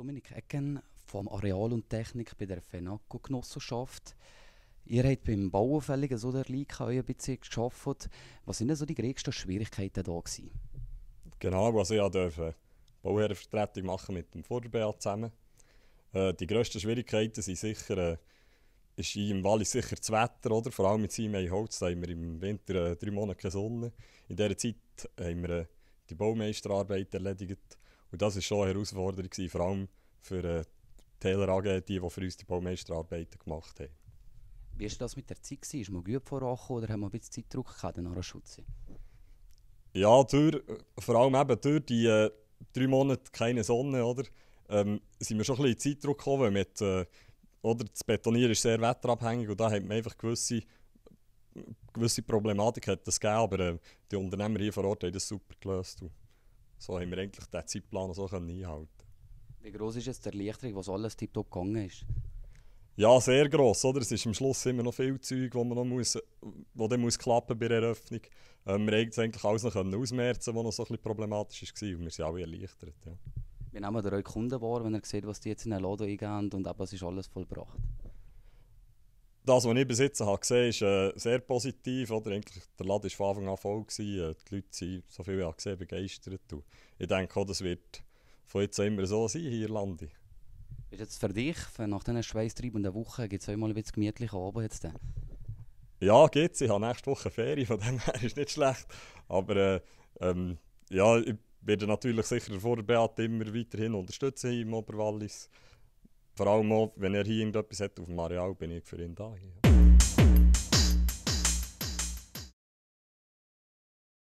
Dominik Ecken vom Areal und Technik bei der FENACO Genossenschaft. Ihr habt beim Bauenfälligen so der Leica ein bisschen geschafft. Was sind denn so die größten Schwierigkeiten da gewesen? Genau, also ich durfte Bauherrenvertretung machen mit dem Vorbeat zusammen. Äh, die grössten Schwierigkeiten sind sicher, äh, ist im Wallis sicher das Wetter, oder? vor allem mit Simei Holz, da haben wir im Winter äh, drei Monate keine Sonne. In dieser Zeit haben wir äh, die Baumeisterarbeit erledigt und das war schon eine Herausforderung, gewesen, vor allem für äh, Taylor AG, die, die für uns die Baumeisterarbeiten gemacht haben. Wie war das mit der Zeit? Gewesen? Ist man gut vorangekommen oder haben wir ein bisschen Zeitdruck gehabt, den Araschutzi? Ja, durch, äh, vor allem eben durch die äh, drei Monate keine Sonne, oder? Ähm, sind wir schon ein bisschen in Zeitdruck gekommen. Mit, äh, oder das Betonieren ist sehr wetterabhängig und da hat man einfach gewisse, gewisse Problematik hat das gegeben, aber äh, die Unternehmer hier vor Ort haben das super gelöst. Und so haben wir eigentlich den Zeitplan so einhalten Wie groß ist jetzt die Erleichterung, was alles tiptop gegangen ist? Ja, sehr gross. Oder? Es ist am Schluss immer noch viel Zeug, wo man noch muss, wo dann muss klappen bei der Eröffnung. Ähm, wir konnten eigentlich alles noch ausmerzen, was noch so ein problematisch war. Und wir sind alle erleichtert. Ja. Wie nehmen ihr eure Kunden wahr, wenn ihr seht, was die jetzt in den Laden eingehen und eben, es ist alles vollbracht? das, was ich bis jetzt habe gesehen habe, ist äh, sehr positiv. Oder? Eigentlich, der Laden war von Anfang an voll. Gewesen. Äh, die Leute sind, so viel ich habe gesehen begeistert. Und ich denke auch, das wird von jetzt an immer so sein hier in Lande. Ist jetzt für dich, nach diesen schweißtreibenden Wochen, gibt es auch mal ein bisschen gemütlich oben jetzt? Ja, gibt es. Ich habe nächste Woche Ferien, von dem her ist nicht schlecht. Aber äh, ähm, ja, ich werde natürlich sicher vor der Beat immer weiterhin unterstützen hier im Oberwallis vor allem auch, wenn er hier irgendetwas hat auf dem Areal, bin ich für ihn da. Ja.